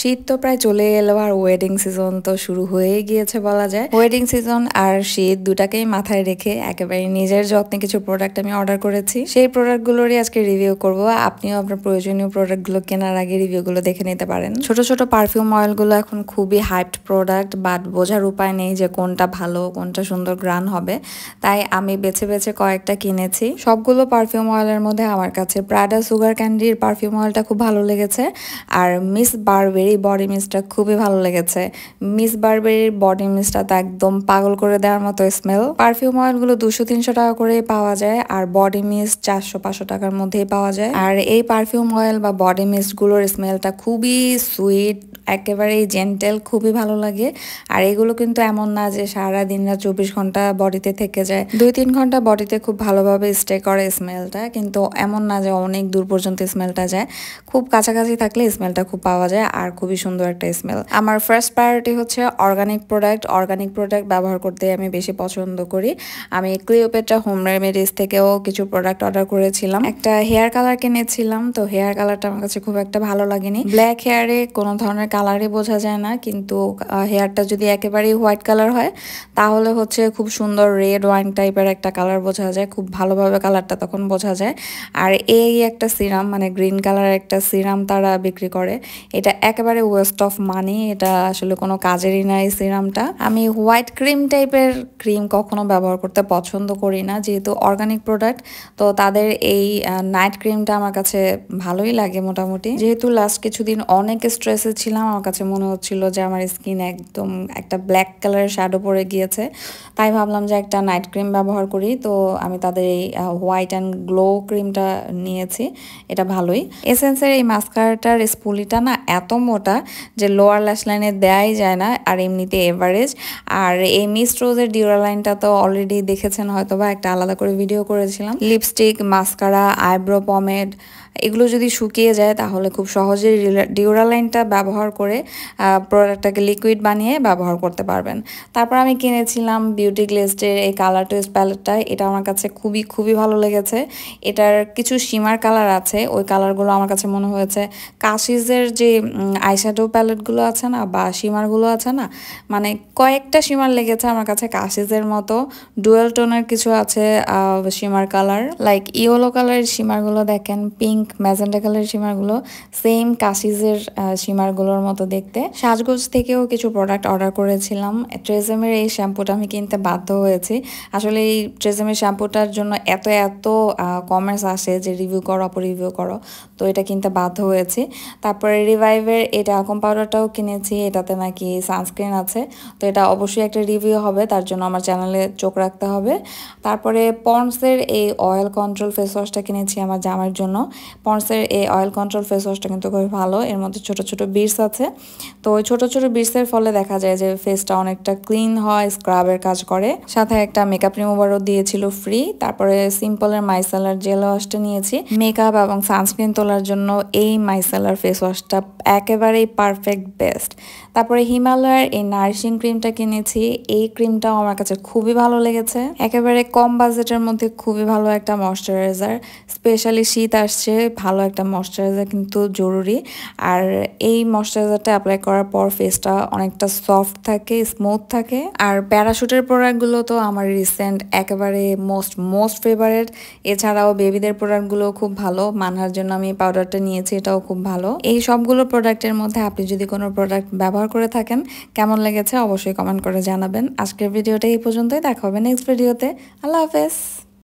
শীত তো প্রায় চলে এলো আর ওয়েডিং সিজন তো শুরু হয়ে গিয়েছে বলা যায় ওয়েডিং সিজন আর শীত দুটাকেই মাথায় রেখে একেবারে নিজের যত্নে কিছু প্রোডাক্ট আমি অর্ডার করেছি সেই প্রোডাক্টগুলোরই আজকে রিভিউ করব আপনিও আপনার প্রয়োজনীয় প্রোডাক্টগুলো কেনার আগে রিভিউগুলো দেখে নিতে পারেন ছোট ছোট পারফিউম অয়েলগুলো এখন খুবই হাইপড প্রোডাক্ট বাট বোঝার উপায় নেই যে কোনটা ভালো কোনটা সুন্দর গ্রান হবে তাই আমি বেছে বেছে কয়েকটা কিনেছি সবগুলো পারফিউম অয়েলের মধ্যে আমার কাছে প্রাডা সুগার ক্যান্ডির পারফিউম অয়েলটা খুব ভালো লেগেছে আর মিস বারবেরি এই বডি মিস্টটা খুবই ভালো লেগেছে মিস বার্বের বডি মিস্টটা তো একদম পাগল করে দেওয়ার মতো স্মেল পারফিউম অয়েলগুলো দুশো তিনশো টাকা করে পাওয়া যায় আর বডি মিস্ট চারশো পাঁচশো টাকার মধ্যেই পাওয়া যায় আর এই পারফিউম অয়েল বা বডি গুলোর স্মেলটা খুবই সুইট একেবারেই জেন্টেল খুবই ভালো লাগে আর এগুলো কিন্তু এমন না যে সারা দিন রাত চব্বিশ ঘন্টা বডিতে থেকে যায় দুই তিন ঘন্টা বডিতে খুব ভালোভাবে স্টে করে স্মেলটা কিন্তু এমন না যে অনেক দূর পর্যন্ত স্মেলটা যায় খুব কাছাকাছি থাকলে স্মেলটা খুব পাওয়া যায় আর খুবই সুন্দর একটা স্মেল আমার ফার্স্ট প্রায়োরিটি হচ্ছে অর্গানিক প্রোডাক্ট অর্গানিক প্রোডাক্ট ব্যবহার করতে আমি বেশি পছন্দ করি আমি ক্লিওপেট্রা হোম রেমেডিস থেকেও কিছু প্রোডাক্ট অর্ডার করেছিলাম একটা হেয়ার কালার কিনেছিলাম তো হেয়ার কালারটা আমার কাছে খুব একটা ভালো লাগেনি ব্ল্যাক হেয়ারে কোনো ধরনের কালারই বোঝা যায় না কিন্তু হেয়ারটা যদি একেবারেই হোয়াইট কালার হয় তাহলে হচ্ছে খুব সুন্দর রেড ওয়াইন টাইপের একটা কালার বোঝা যায় খুব ভালোভাবে কালারটা তখন বোঝা যায় আর এই একটা সিরাম মানে গ্রিন কালারের একটা সিরাম তারা বিক্রি করে এটা একেবারে একেবারে ওয়েস্ট অফ মানি এটা আসলে কোনো কাজেরই না এই সিরামটা আমি হোয়াইট ক্রিম টাইপের ক্রিম কখনো ব্যবহার করতে পছন্দ করি না যেহেতু অর্গানিক প্রোডাক্ট তো তাদের এই নাইট ক্রিমটা আমার কাছে ভালোই লাগে মোটামুটি যেহেতু লাস্ট কিছুদিন অনেক স্ট্রেসে ছিলাম আমার কাছে মনে হচ্ছিল যে আমার স্কিন একদম একটা ব্ল্যাক কালারের শ্যাডো পড়ে গিয়েছে তাই ভাবলাম যে একটা নাইট ক্রিম ব্যবহার করি তো আমি তাদের এই হোয়াইট অ্যান্ড গ্লো ক্রিমটা নিয়েছি এটা ভালোই এসেন্সের এই মাস্কারটার স্পুলিটা না এত মোটা মোটা যে লোয়ার ল্যাশ লাইনে দেয়াই যায় না আর এমনিতে এভারেজ আর এই মিস রোজের ডিউরা লাইনটা তো অলরেডি দেখেছেন হয়তো বা একটা আলাদা করে ভিডিও করেছিলাম লিপস্টিক মাস্কারা আইব্রো পমেড এগুলো যদি শুকিয়ে যায় তাহলে খুব সহজেই ডিওরালাইনটা ব্যবহার করে প্রোডাক্টটাকে লিকুইড বানিয়ে ব্যবহার করতে পারবেন তারপর আমি কিনেছিলাম বিউটি গ্লেসডের এই কালার টোয়েস্ট প্যালেটটা এটা আমার কাছে খুবই খুবই ভালো লেগেছে এটার কিছু সীমার কালার আছে ওই কালারগুলো আমার কাছে মনে হয়েছে কাশিজের যে আইশ্যাডো প্যালেটগুলো আছে না বা সীমারগুলো আছে না মানে কয়েকটা সীমার লেগেছে আমার কাছে কাশিজের মতো ডুয়েল টোনের কিছু আছে সীমার কালার লাইক ইয়েলো কালারের সীমারগুলো দেখেন পিঙ্ক ম্যাজেন্ডা কালার শিমারগুলো সেম কাশিজের শিমারগুলোর মতো দেখতে সাজগোজ থেকেও কিছু প্রোডাক্ট অর্ডার করেছিলাম ট্রেজেমের এই শ্যাম্পুটা আমি কিনতে বাধ্য হয়েছি আসলে এই ট্রেজেমের শ্যাম্পুটার জন্য এত এত কমেন্টস আসে যে রিভিউ করো অপর রিভিউ করো তো এটা কিনতে বাধ্য হয়েছি তারপরে রিভাইভের এটা অ্যালকম পাউডারটাও কিনেছি এটাতে নাকি সানস্ক্রিন আছে তো এটা অবশ্যই একটা রিভিউ হবে তার জন্য আমার চ্যানেলে চোখ রাখতে হবে তারপরে পন্ডসের এই অয়েল কন্ট্রোল ফেস ওয়াশটা কিনেছি আমার জামার জন্য পন্ডসের এই অয়েল কন্ট্রোল ফেস ওয়াশটা কিন্তু খুবই ভালো এর মধ্যে ছোট ছোট বিটস আছে তো ওই ছোটো ছোটো বিটসের ফলে দেখা যায় যে ফেসটা অনেকটা ক্লিন হয় স্ক্রাবের কাজ করে সাথে একটা মেকআপ রিমুভারও দিয়েছিল ফ্রি তারপরে সিম্পলের মাইসেলার জেল ওয়াশটা নিয়েছি মেকআপ এবং সানস্ক্রিন তোলার জন্য এই মাইসেলার ফেস ওয়াশটা একেবারেই পারফেক্ট বেস্ট তারপরে হিমালয়ের এই নার্সিং ক্রিমটা কিনেছি এই ক্রিমটাও আমার কাছে খুবই ভালো লেগেছে একেবারে কম বাজেটের মধ্যে খুবই ভালো একটা ময়শ্চারাইজার স্পেশালি শীত আসছে ভালো একটা ময়শ্চারাইজার কিন্তু জরুরি আর এই ময়শ্চারাইজারটা অ্যাপ্লাই করার পর ফেসটা অনেকটা সফট থাকে স্মুথ থাকে আর প্যারাশুটের প্রোডাক্টগুলো তো আমার রিসেন্ট একেবারে মোস্ট মোস্ট ফেভারেট এছাড়াও বেবিদের প্রোডাক্টগুলো খুব ভালো মানহার জন্য আমি পাউডারটা নিয়েছি এটাও খুব ভালো এই সবগুলো প্রোডাক্টের মধ্যে আপনি যদি কোনো প্রোডাক্ট ব্যবহার করে থাকেন কেমন লেগেছে অবশ্যই কমেন্ট করে জানাবেন আজকের ভিডিওটা এই পর্যন্তই দেখা হবে নেক্সট ভিডিওতে আল্লাহ হাফেজ